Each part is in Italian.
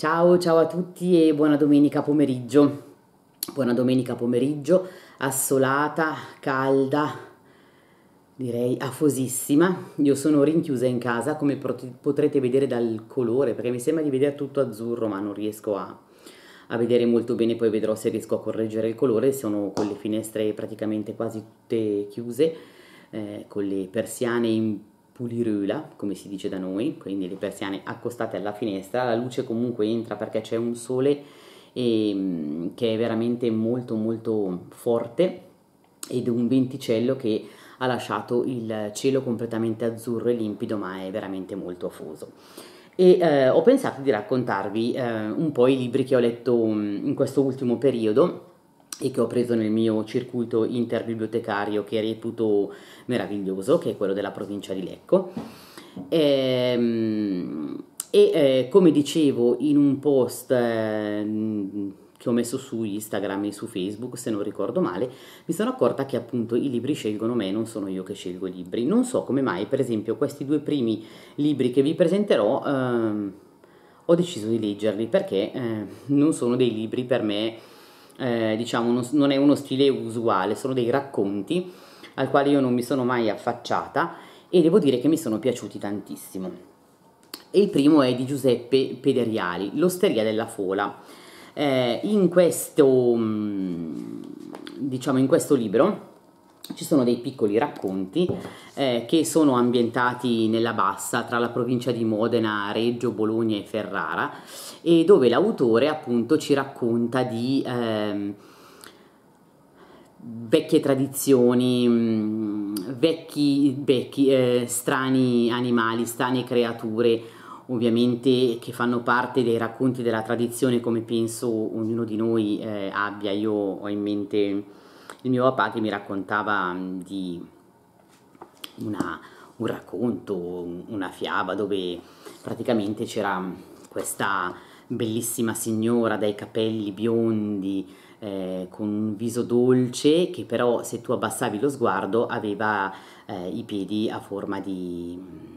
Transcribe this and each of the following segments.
Ciao, ciao a tutti e buona domenica pomeriggio. Buona domenica pomeriggio, assolata, calda, direi afosissima. Io sono rinchiusa in casa, come potrete vedere dal colore, perché mi sembra di vedere tutto azzurro, ma non riesco a, a vedere molto bene, poi vedrò se riesco a correggere il colore. Sono con le finestre praticamente quasi tutte chiuse, eh, con le persiane in pulirula, come si dice da noi, quindi le persiane accostate alla finestra, la luce comunque entra perché c'è un sole e, ehm, che è veramente molto molto forte ed un venticello che ha lasciato il cielo completamente azzurro e limpido ma è veramente molto afoso e eh, ho pensato di raccontarvi eh, un po' i libri che ho letto mm, in questo ultimo periodo e che ho preso nel mio circuito interbibliotecario che reputo meraviglioso, che è quello della provincia di Lecco. Ehm, e eh, come dicevo in un post eh, che ho messo su Instagram e su Facebook, se non ricordo male, mi sono accorta che appunto i libri scelgono me, non sono io che scelgo i libri. Non so come mai, per esempio, questi due primi libri che vi presenterò eh, ho deciso di leggerli perché eh, non sono dei libri per me eh, diciamo, non, non è uno stile usuale, sono dei racconti al quale io non mi sono mai affacciata e devo dire che mi sono piaciuti tantissimo. E il primo è di Giuseppe Pederiali, L'Osteria della Fola. Eh, in, questo, mm, diciamo, in questo libro ci sono dei piccoli racconti oh. eh, che sono ambientati nella bassa tra la provincia di Modena, Reggio, Bologna e Ferrara e dove l'autore appunto ci racconta di ehm, vecchie tradizioni, mh, mm, vecchi, vecchi eh, strani animali, strane creature ovviamente che fanno parte dei racconti della tradizione come penso ognuno di noi eh, abbia, io ho in mente il mio papà che mi raccontava mm, di una, un racconto, una fiaba dove praticamente c'era mm, questa bellissima signora dai capelli biondi eh, con un viso dolce che però se tu abbassavi lo sguardo aveva eh, i piedi a forma di mm,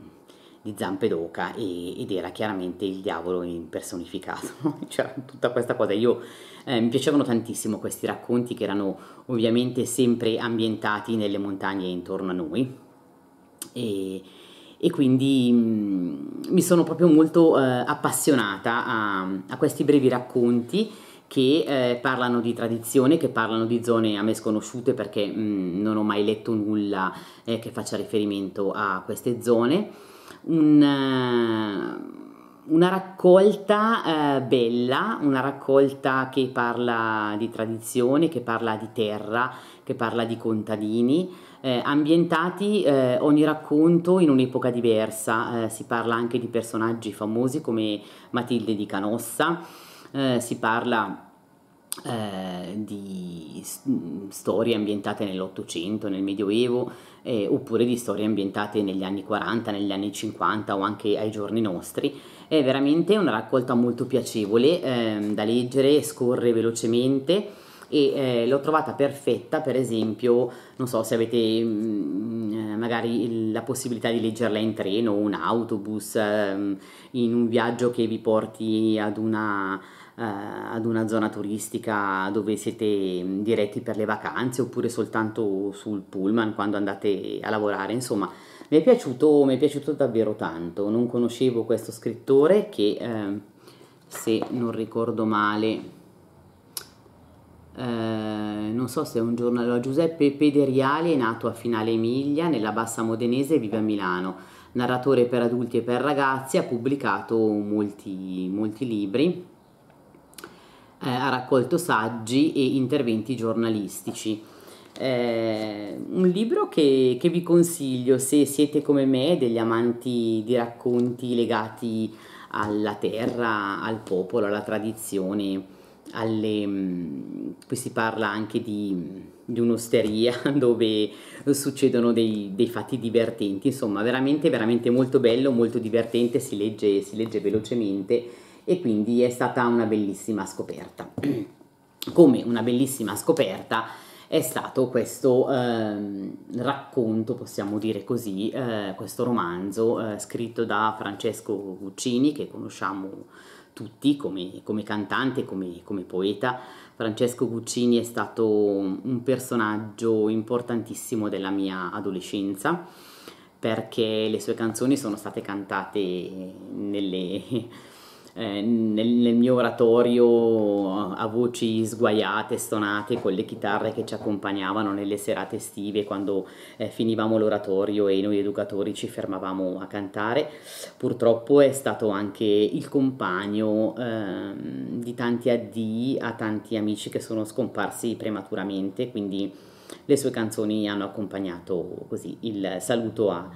di Zampedoca e, ed era chiaramente il diavolo impersonificato, c'era cioè, tutta questa cosa. Io, eh, mi piacevano tantissimo questi racconti che erano ovviamente sempre ambientati nelle montagne intorno a noi e, e quindi mh, mm, mi sono proprio molto eh, appassionata a, a questi brevi racconti che eh, parlano di tradizione, che parlano di zone a me sconosciute perché mh, mm, non ho mai letto nulla eh, che faccia riferimento a queste zone un, eh, una raccolta eh, bella, una raccolta che parla di tradizione, che parla di terra, che parla di contadini, eh, ambientati eh, ogni racconto in un'epoca diversa, eh, si parla anche di personaggi famosi come Matilde di Canossa, eh, si parla eh, di mm, storie ambientate nell'Ottocento, nel Medioevo, eh, oppure di storie ambientate negli anni 40, negli anni 50 o anche ai giorni nostri. È veramente una raccolta molto piacevole eh, da leggere, scorre velocemente e eh, l'ho trovata perfetta, per esempio, non so se avete mh, mm, eh, magari la possibilità di leggerla in treno o un autobus, ehm, in un viaggio che vi porti ad una eh, ad una zona turistica dove siete mm, diretti per le vacanze oppure soltanto sul pullman quando andate a lavorare, insomma mi è piaciuto, mi è piaciuto davvero tanto, non conoscevo questo scrittore che eh, se non ricordo male... Eh, non so se è un giornale, Giuseppe Pederiali è nato a Finale Emilia, nella Bassa Modenese e vive a Milano. Narratore per adulti e per ragazzi, ha pubblicato molti, molti libri eh, ha raccolto saggi e interventi giornalistici. Eh, un libro che, che, vi consiglio se siete come me degli amanti di racconti legati alla terra, al popolo, alla tradizione, alle, mm, qui si parla anche di, di un'osteria dove succedono dei, dei, fatti divertenti, insomma veramente, veramente molto bello, molto divertente, si legge, si legge velocemente e quindi è stata una bellissima scoperta. Come una bellissima scoperta è stato questo eh, racconto, possiamo dire così, eh, questo romanzo eh, scritto da Francesco Guccini che conosciamo tutti come, come cantante, come, come poeta. Francesco Guccini è stato un personaggio importantissimo della mia adolescenza perché le sue canzoni sono state cantate nelle eh, nel, nel, mio oratorio eh, a voci sguaiate, stonate, con le chitarre che ci accompagnavano nelle serate estive quando eh, finivamo l'oratorio e noi educatori ci fermavamo a cantare. Purtroppo è stato anche il compagno eh, di tanti addii a tanti amici che sono scomparsi prematuramente, quindi le sue canzoni hanno accompagnato così il saluto a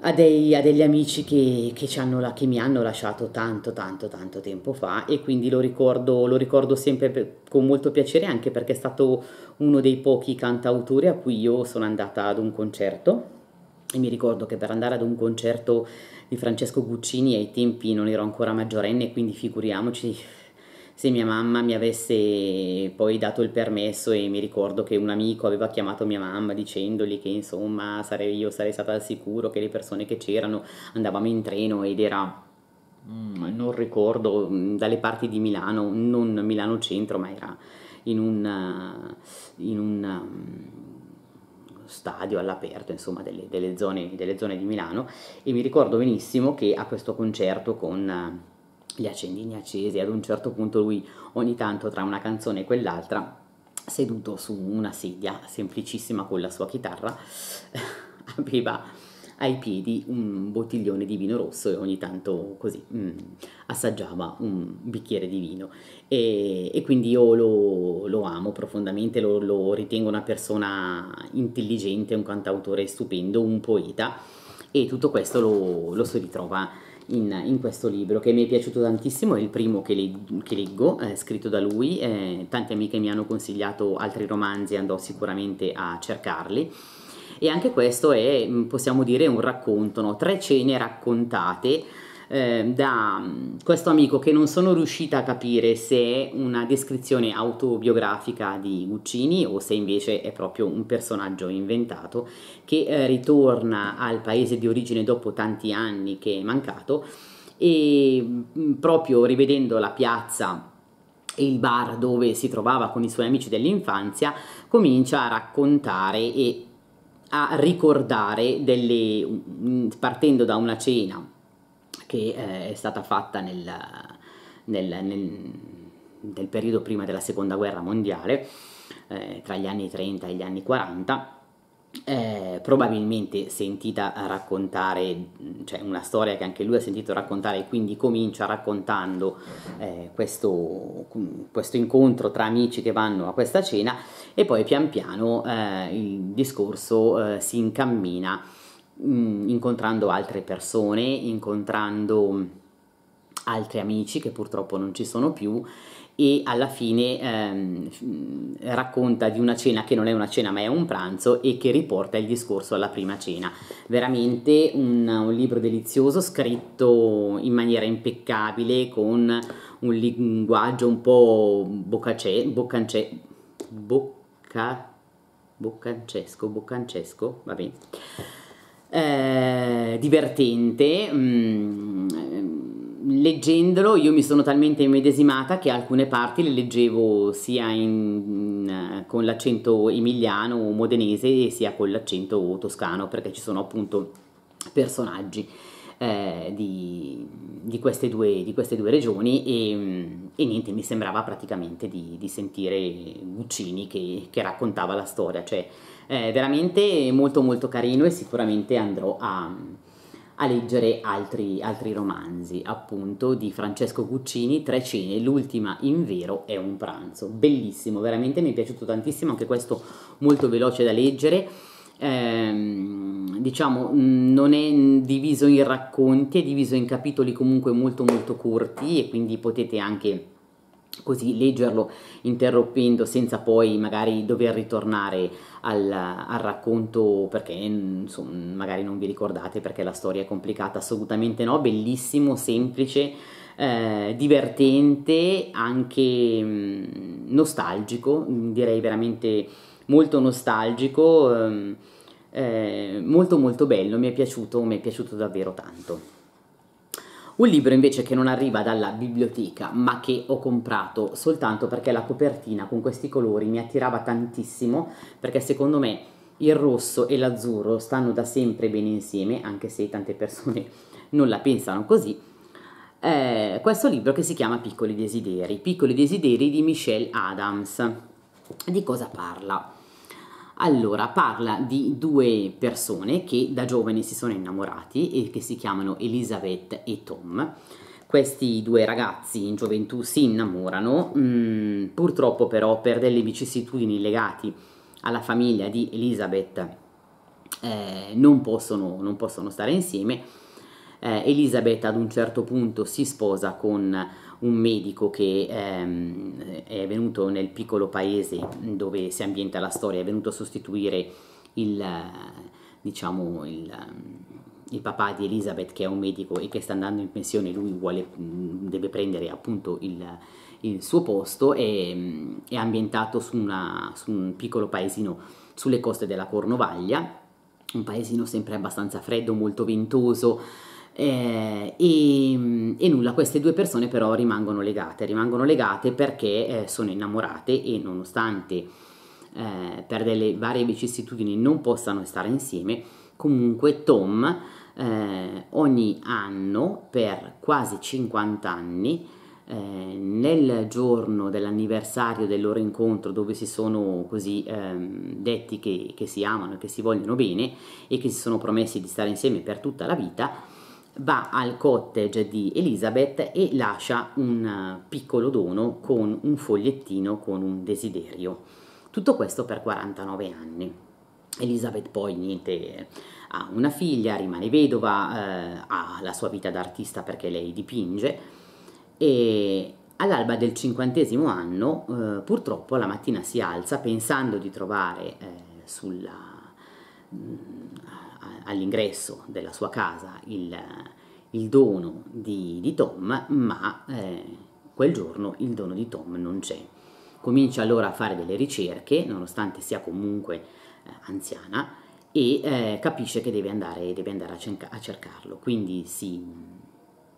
a, dei, a degli amici che, che, la, che, mi hanno lasciato tanto, tanto, tanto tempo fa e quindi lo ricordo, lo ricordo sempre per, con molto piacere anche perché è stato uno dei pochi cantautori a cui io sono andata ad un concerto e mi ricordo che per andare ad un concerto di Francesco Guccini ai tempi non ero ancora maggiorenne, quindi figuriamoci se mia mamma mi avesse poi dato il permesso e mi ricordo che un amico aveva chiamato mia mamma dicendogli che insomma sarei, io sarei stata al sicuro, che le persone che c'erano andavamo in treno ed era mm, non ricordo, mm, dalle parti di Milano, non Milano centro, ma era in un, eh, in un mm, stadio all'aperto, insomma, delle, delle, zone, delle, zone, di Milano e mi ricordo benissimo che a questo concerto con eh, gli accendini accesi, ad un certo punto lui ogni tanto tra una canzone e quell'altra, seduto su una sedia semplicissima con la sua chitarra, aveva ai piedi un bottiglione di vino rosso e ogni tanto così mm, assaggiava un bicchiere di vino e, e quindi io lo, lo amo profondamente, lo, lo, ritengo una persona intelligente, un cantautore stupendo, un poeta e tutto questo lo, lo si ritrova in, in, questo libro che mi è piaciuto tantissimo, è il primo che, le, che leggo, eh, scritto da lui, eh, tante amiche mi hanno consigliato altri romanzi, andò sicuramente a cercarli e anche questo è, mm, possiamo dire, un racconto, no? tre cene raccontate eh, da mm, questo amico che non sono riuscita a capire se è una descrizione autobiografica di Guccini o se invece è proprio un personaggio inventato che eh, ritorna al paese di origine dopo tanti anni che è mancato e mh, mm, proprio rivedendo la piazza e il bar dove si trovava con i suoi amici dell'infanzia comincia a raccontare e a ricordare delle, mm, partendo da una cena che eh, è stata fatta nel, nel, nel, nel, periodo prima della seconda guerra mondiale, eh, tra gli anni 30 e gli anni 40. Eh, probabilmente sentita raccontare, cioè una storia che anche lui ha sentito raccontare, e quindi comincia raccontando eh, questo, questo, incontro tra amici che vanno a questa cena e poi pian piano eh, il discorso eh, si incammina mh, mm, incontrando altre persone, incontrando mm, altri amici che purtroppo non ci sono più e alla fine ehm, mm, racconta di una cena che non è una cena ma è un pranzo e che riporta il discorso alla prima cena. Veramente un, un libro delizioso scritto in maniera impeccabile con un linguaggio un po' boccacè, boccancè, bocca, boccancesco, boccancesco, va bene eh, divertente. Mm, eh, leggendolo io mi sono talmente immedesimata che alcune parti le leggevo sia in, mm, con l'accento emiliano o modenese sia con l'accento toscano perché ci sono appunto personaggi eh, di, di, queste, due, di queste due regioni e, e, niente, mi sembrava praticamente di, di sentire Guccini che, che, raccontava la storia, cioè eh, veramente molto molto carino e sicuramente andrò a, a leggere altri, altri, romanzi, appunto di Francesco Guccini, Tre cene, l'ultima in vero è un pranzo, bellissimo, veramente mi è piaciuto tantissimo, anche questo molto veloce da leggere ehm, diciamo mm, non è diviso in racconti, è diviso in capitoli comunque molto molto corti e quindi potete anche così leggerlo interrompendo senza poi magari dover ritornare al, al racconto perché insomma, magari non vi ricordate perché la storia è complicata assolutamente no bellissimo semplice eh, divertente anche mh, mm, nostalgico direi veramente molto nostalgico, ehm, eh, molto molto bello, mi è piaciuto, mi è piaciuto davvero tanto. Un libro invece che non arriva dalla biblioteca ma che ho comprato soltanto perché la copertina con questi colori mi attirava tantissimo perché secondo me il rosso e l'azzurro stanno da sempre bene insieme anche se tante persone non la pensano così. Eh, questo libro che si chiama Piccoli Desideri, Piccoli Desideri di Michelle Adams. Di cosa parla? Allora, parla di due persone che da giovani si sono innamorati e che si chiamano Elizabeth e Tom. Questi due ragazzi in gioventù si innamorano, mh, mm, purtroppo però per delle vicissitudini legate alla famiglia di Elizabeth eh, non, possono, non possono stare insieme eh, Elisabeth ad un certo punto si sposa con un medico che ehm, è venuto nel piccolo paese dove si ambienta la storia, è venuto a sostituire il, diciamo, il, il papà di Elisabeth che è un medico e che sta andando in pensione, lui vuole, mm, deve prendere appunto il, il suo posto e mm, è ambientato su, una, su un piccolo paesino sulle coste della Cornovaglia, un paesino sempre abbastanza freddo, molto ventoso, eh, e, mm, e, nulla, queste due persone però rimangono legate, rimangono legate perché eh, sono innamorate e nonostante eh, per delle varie vicissitudini non possano stare insieme, comunque Tom eh, ogni anno per quasi 50 anni eh, nel giorno dell'anniversario del loro incontro dove si sono così ehm, detti che, che si amano e che si vogliono bene e che si sono promessi di stare insieme per tutta la vita, va al cottage di Elizabeth e lascia un eh, piccolo dono con un fogliettino con un desiderio. Tutto questo per 49 anni. Elizabeth poi niente, ha una figlia, rimane vedova, eh, ha la sua vita d'artista perché lei dipinge e all'alba del cinquantesimo anno eh, purtroppo la mattina si alza pensando di trovare eh, sulla mm, all'ingresso della sua casa il, il dono di, di, Tom, ma eh, quel giorno il dono di Tom non c'è. Comincia allora a fare delle ricerche, nonostante sia comunque eh, anziana, e eh, capisce che deve andare, deve andare a, cerca- a, cercarlo. Quindi si,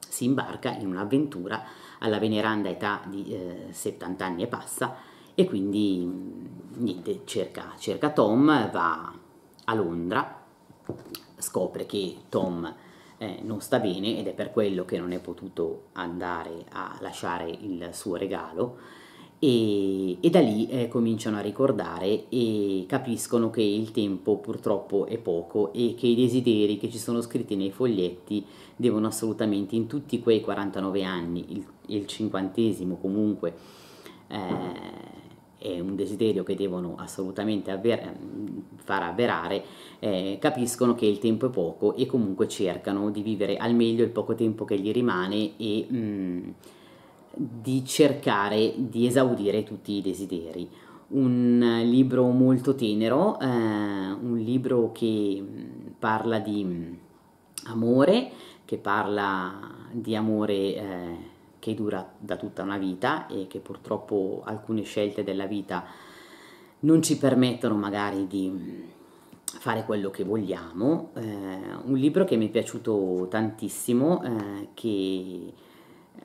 si, imbarca in un'avventura alla veneranda età di 70 eh, anni e passa e quindi mm, niente, cerca, cerca Tom, va a Londra scopre che Tom eh, non sta bene ed è per quello che non è potuto andare a lasciare il suo regalo e, e da lì eh, cominciano a ricordare e capiscono che il tempo purtroppo è poco e che i desideri che ci sono scritti nei foglietti devono assolutamente in tutti quei 49 anni, il, il cinquantesimo comunque, eh, è un desiderio che devono assolutamente avver- far avverare, eh, capiscono che il tempo è poco e comunque cercano di vivere al meglio il poco tempo che gli rimane e mh, mm, di cercare di esaudire tutti i desideri. Un libro molto tenero, eh, un libro che mm, parla di mm, amore, che parla di amore. Eh, che dura da tutta una vita e che purtroppo alcune scelte della vita non ci permettono magari di mm, fare quello che vogliamo. Eh, un libro che mi è piaciuto tantissimo, eh, che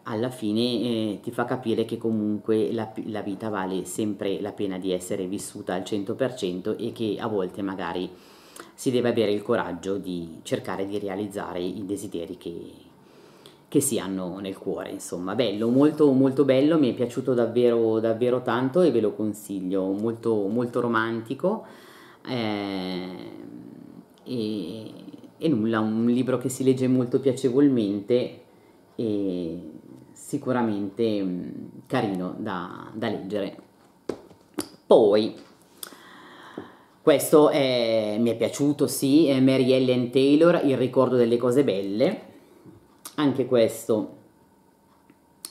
alla fine eh, ti fa capire che comunque la, la, vita vale sempre la pena di essere vissuta al 100% e che a volte magari si deve avere il coraggio di cercare di realizzare i desideri che, che si hanno nel cuore, insomma, bello, molto molto bello, mi è piaciuto davvero davvero tanto e ve lo consiglio, molto molto romantico eh, e, e nulla, un libro che si legge molto piacevolmente e sicuramente mm, carino da, da leggere. Poi, questo è, mi è piaciuto, sì, Mary Ellen Taylor, Il ricordo delle cose belle, anche questo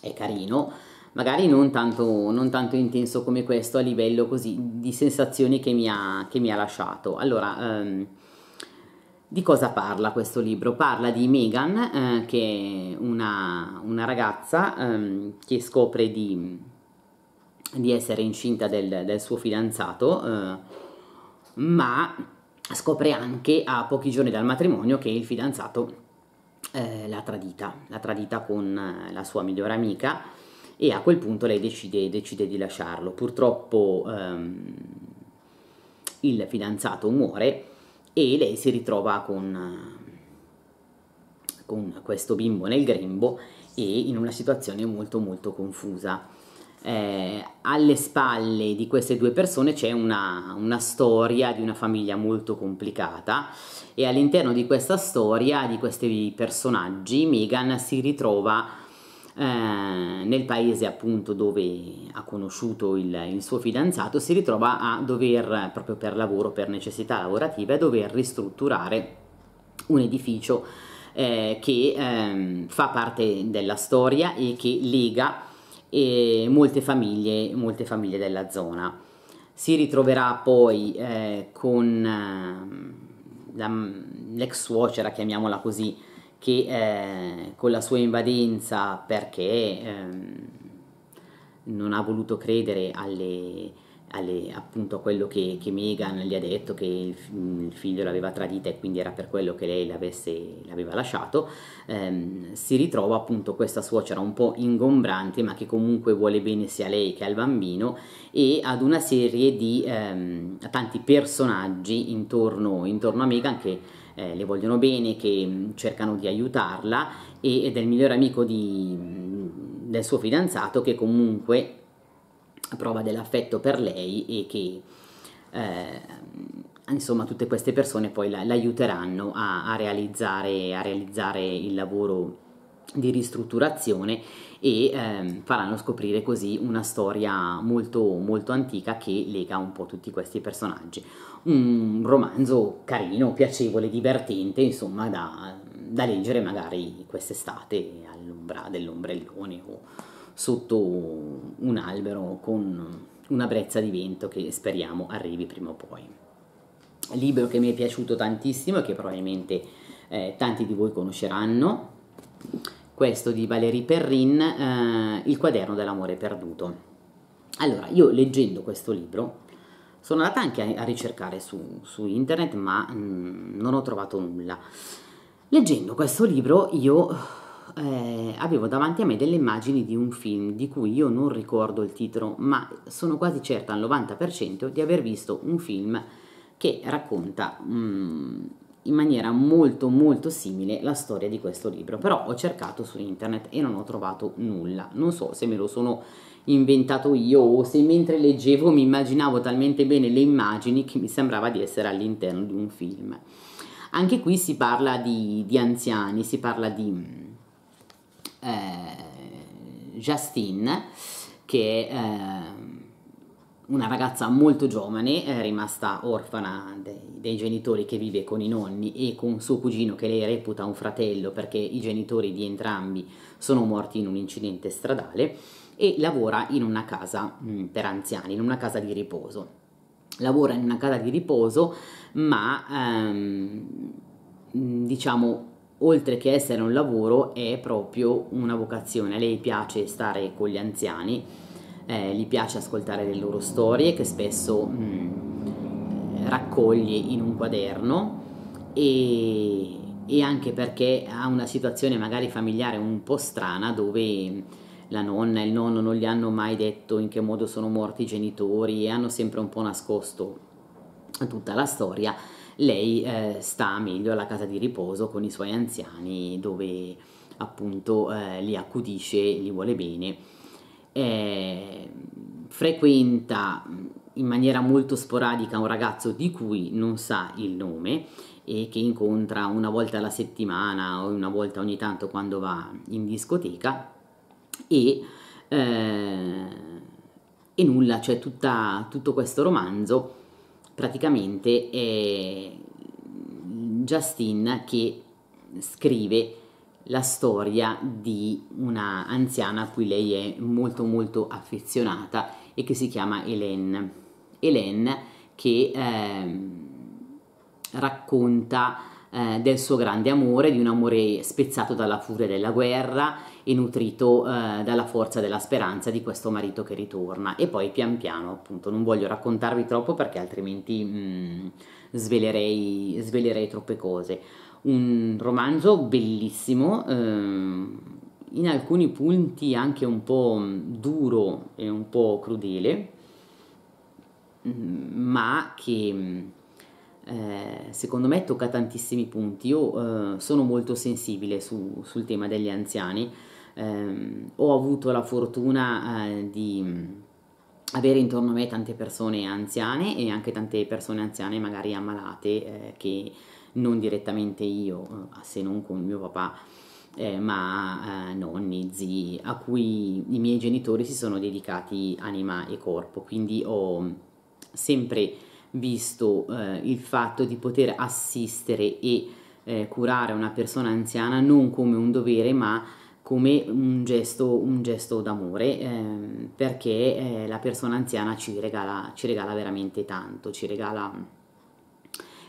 è carino magari non tanto, non tanto, intenso come questo a livello così di sensazioni che mi ha, che mi ha lasciato. Allora, ehm, di cosa parla questo libro? Parla di Megan, eh, che è una, una ragazza ehm, che scopre di, di, essere incinta del, del suo fidanzato, eh, ma scopre anche a pochi giorni dal matrimonio che il fidanzato eh, l'ha tradita, l'ha tradita con eh, la sua migliore amica e a quel punto lei decide, decide di lasciarlo. Purtroppo ehm, il fidanzato muore e lei si ritrova con, con questo bimbo nel grembo e in una situazione molto molto confusa eh, alle spalle di queste due persone c'è una, una, storia di una famiglia molto complicata e all'interno di questa storia, di questi personaggi, Megan si ritrova eh, nel paese appunto dove ha conosciuto il, il, suo fidanzato, si ritrova a dover, proprio per lavoro, per necessità lavorative, a dover ristrutturare un edificio eh, che ehm, fa parte della storia e che lega e molte famiglie, molte famiglie della zona. Si ritroverà poi eh, con ehm, l'ex suocera, chiamiamola così, che eh, con la sua invadenza perché eh, non ha voluto credere alle alle, appunto quello che, che Meghan gli ha detto che il, mm, il, figlio l'aveva tradita e quindi era per quello che lei l'aveva lasciato, ehm, si ritrova appunto questa suocera un po' ingombrante ma che comunque vuole bene sia a lei che al bambino e ad una serie di ehm, tanti personaggi intorno, intorno a Meghan che eh, le vogliono bene, che mm, cercano di aiutarla e, del migliore amico di, mm, del suo fidanzato che comunque prova dell'affetto per lei e che eh, insomma tutte queste persone poi l'aiuteranno a, a, realizzare, a realizzare il lavoro di ristrutturazione e eh, faranno scoprire così una storia molto molto antica che lega un po' tutti questi personaggi un romanzo carino piacevole divertente insomma da, da leggere magari quest'estate all'ombra dell'ombrellone o sotto un albero con una brezza di vento che speriamo arrivi prima o poi. Libro che mi è piaciuto tantissimo e che probabilmente eh, tanti di voi conosceranno, questo di Valérie Perrin, eh, Il quaderno dell'amore perduto. Allora, io leggendo questo libro sono andata anche a, a ricercare su, su, internet, ma mh, mm, non ho trovato nulla. Leggendo questo libro io eh, avevo davanti a me delle immagini di un film di cui io non ricordo il titolo, ma sono quasi certa al 90% di aver visto un film che racconta mm, in maniera molto molto simile la storia di questo libro, però ho cercato su internet e non ho trovato nulla, non so se me lo sono inventato io o se mentre leggevo mi immaginavo talmente bene le immagini che mi sembrava di essere all'interno di un film. Anche qui si parla di, di anziani, si parla di eh, Justine, che è eh, una ragazza molto giovane, è rimasta orfana dei, dei, genitori che vive con i nonni e con suo cugino che lei reputa un fratello perché i genitori di entrambi sono morti in un incidente stradale e lavora in una casa mh, mm, per anziani, in una casa di riposo. Lavora in una casa di riposo ma ehm, diciamo oltre che essere un lavoro è proprio una vocazione. A lei piace stare con gli anziani, eh, gli piace ascoltare le loro storie che spesso mh, mm, raccoglie in un quaderno e, e anche perché ha una situazione magari familiare un po' strana dove la nonna e il nonno non gli hanno mai detto in che modo sono morti i genitori e hanno sempre un po' nascosto tutta la storia lei eh, sta meglio alla casa di riposo con i suoi anziani dove appunto eh, li accudisce, li vuole bene. Eh, frequenta mm, in maniera molto sporadica un ragazzo di cui non sa il nome e che incontra una volta alla settimana o una volta ogni tanto quando va in discoteca e, eh, e nulla, c'è cioè tutto questo romanzo praticamente è Justin che scrive la storia di una anziana a cui lei è molto molto affezionata e che si chiama Hélène. Hélène che eh, racconta eh, del suo grande amore, di un amore spezzato dalla furia della guerra e nutrito eh, dalla forza della speranza di questo marito che ritorna. E poi pian piano, appunto, non voglio raccontarvi troppo perché altrimenti mh, mm, svelerei, svelerei, troppe cose. Un romanzo bellissimo, ehm, in alcuni punti anche un po' mm, duro e un po' crudele, mm, ma che eh, secondo me tocca tantissimi punti. Io eh, sono molto sensibile su, sul tema degli anziani, ehm, ho avuto la fortuna eh, di mm, avere intorno a me tante persone anziane e anche tante persone anziane magari ammalate eh, che non direttamente io, eh, se non con mio papà, eh, ma eh, nonni, zii, a cui i miei genitori si sono dedicati anima e corpo, quindi ho mm, sempre visto eh, il fatto di poter assistere e eh, curare una persona anziana non come un dovere, ma come un gesto, un gesto d'amore ehm, perché eh, la persona anziana ci regala, ci regala, veramente tanto, ci regala mm,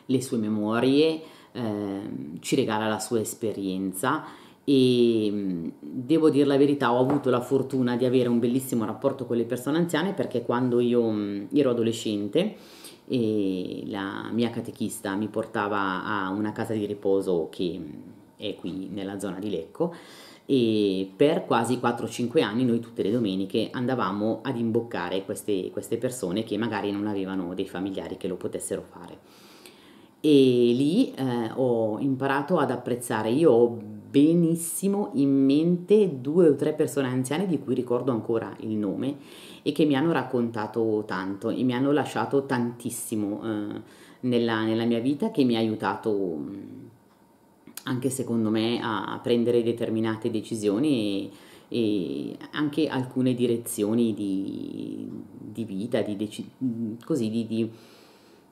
le sue memorie, ehm, ci regala la sua esperienza e mm, devo dire la verità ho avuto la fortuna di avere un bellissimo rapporto con le persone anziane perché quando io mm, ero adolescente e la mia catechista mi portava a una casa di riposo che è qui nella zona di Lecco e per quasi 4-5 anni noi tutte le domeniche andavamo ad imboccare queste, queste persone che magari non avevano dei familiari che lo potessero fare. E lì eh, ho imparato ad apprezzare, io ho benissimo in mente due o tre persone anziane di cui ricordo ancora il nome e che mi hanno raccontato tanto e mi hanno lasciato tantissimo eh, nella, nella, mia vita che mi ha aiutato mm, anche secondo me a prendere determinate decisioni e, e anche alcune direzioni di, di vita, di, deci- così, di, di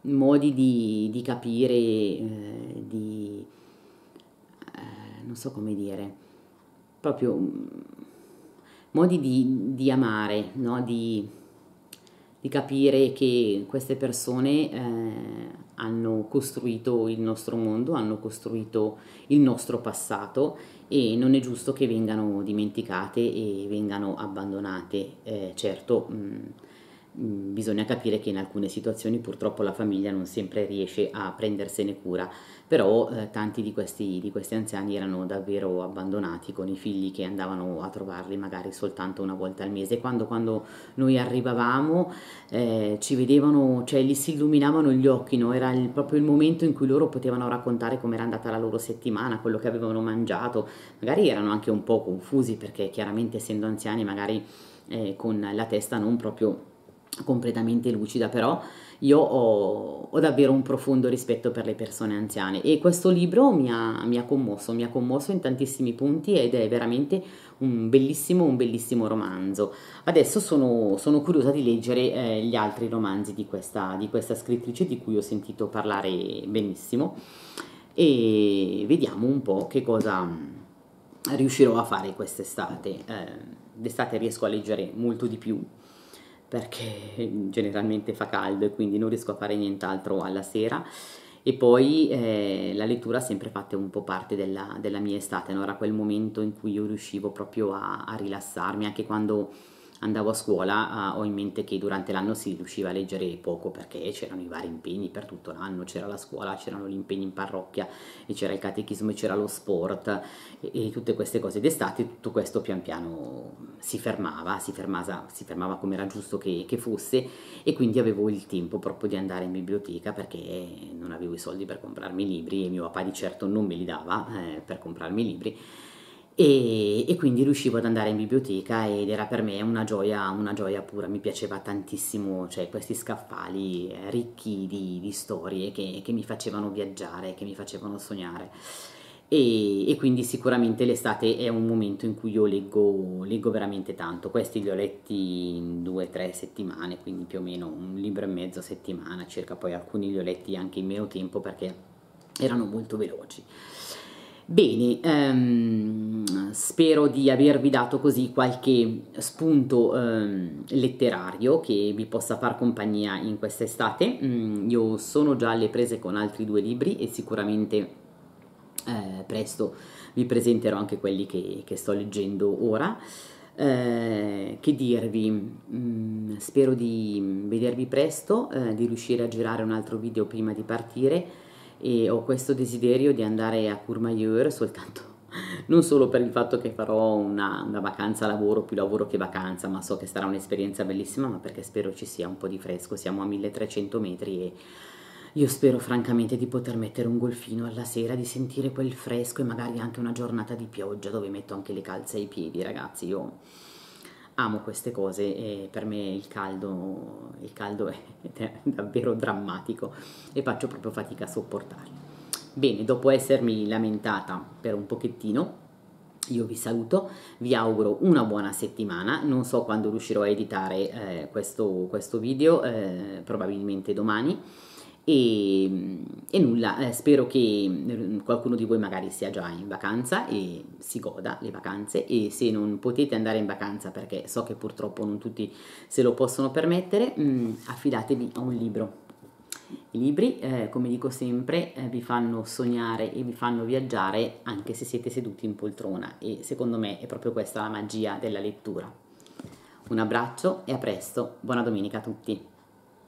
modi di, capire, eh, di eh, non so come dire, proprio mm, modi di, amare, no? di di capire che queste persone eh, hanno costruito il nostro mondo, hanno costruito il nostro passato e non è giusto che vengano dimenticate e vengano abbandonate. Eh, certo, mh, mm, bisogna capire che in alcune situazioni purtroppo la famiglia non sempre riesce a prendersene cura, però eh, tanti di questi, di questi, anziani erano davvero abbandonati con i figli che andavano a trovarli magari soltanto una volta al mese. Quando, quando noi arrivavamo eh, ci vedevano, cioè gli si illuminavano gli occhi, no? era il, proprio il momento in cui loro potevano raccontare com'era andata la loro settimana, quello che avevano mangiato, magari erano anche un po' confusi perché chiaramente essendo anziani magari eh, con la testa non proprio completamente lucida, però io ho, ho, davvero un profondo rispetto per le persone anziane e questo libro mi ha, mi ha, commosso, mi ha commosso in tantissimi punti ed è veramente un bellissimo, un bellissimo romanzo. Adesso sono, sono curiosa di leggere eh, gli altri romanzi di questa, di questa scrittrice di cui ho sentito parlare benissimo e vediamo un po' che cosa mm, riuscirò a fare quest'estate. Eh, d'estate riesco a leggere molto di più perché generalmente fa caldo e quindi non riesco a fare nient'altro alla sera e poi eh, la lettura ha sempre fatto un po' parte della, della mia estate, no? era quel momento in cui io riuscivo proprio a, a rilassarmi anche quando andavo a scuola uh, ho in mente che durante l'anno si riusciva a leggere poco perché c'erano i vari impegni per tutto l'anno, c'era la scuola, c'erano gli impegni in parrocchia, c'era il catechismo, c'era lo sport e, e tutte queste cose d'estate, tutto questo pian piano si fermava, si, fermasa, si fermava come era giusto che, che fosse e quindi avevo il tempo proprio di andare in biblioteca perché non avevo i soldi per comprarmi i libri e mio papà di certo non me li dava eh, per comprarmi i libri e, e, quindi riuscivo ad andare in biblioteca ed era per me una gioia, una gioia pura, mi piaceva tantissimo, cioè questi scaffali eh, ricchi di, di storie che, che, mi facevano viaggiare, che mi facevano sognare. E, e, quindi sicuramente l'estate è un momento in cui io leggo, leggo veramente tanto, questi li ho letti in due o tre settimane, quindi più o meno un libro e mezzo a settimana circa, poi alcuni li ho letti anche in meno tempo perché erano molto veloci. Bene, um, spero di avervi dato così qualche spunto ehm, letterario che vi possa far compagnia in quest'estate. Mm, io sono già alle prese con altri due libri e sicuramente eh, presto vi presenterò anche quelli che, che sto leggendo ora. Eh, che dirvi, mm, spero di vedervi presto, eh, di riuscire a girare un altro video prima di partire e ho questo desiderio di andare a Courmayeur soltanto non solo per il fatto che farò una, una vacanza lavoro, più lavoro che vacanza, ma so che sarà un'esperienza bellissima, ma perché spero ci sia un po' di fresco, siamo a 1300 metri e... Io spero francamente di poter mettere un golfino alla sera, di sentire quel fresco e magari anche una giornata di pioggia dove metto anche le calze ai piedi, ragazzi. Io amo queste cose e per me il caldo, il caldo è, è davvero drammatico e faccio proprio fatica a sopportarlo. Bene, dopo essermi lamentata per un pochettino, io vi saluto, vi auguro una buona settimana, non so quando riuscirò a editare eh, questo, questo, video, eh, probabilmente domani. E, e, nulla, eh, spero che mm, qualcuno di voi magari sia già in vacanza e si goda le vacanze e se non potete andare in vacanza perché so che purtroppo non tutti se lo possono permettere, mh, mm, affidatevi a un libro i libri, eh, come dico sempre, eh, vi fanno sognare e vi fanno viaggiare anche se siete seduti in poltrona e secondo me è proprio questa la magia della lettura. Un abbraccio e a presto, buona domenica a tutti!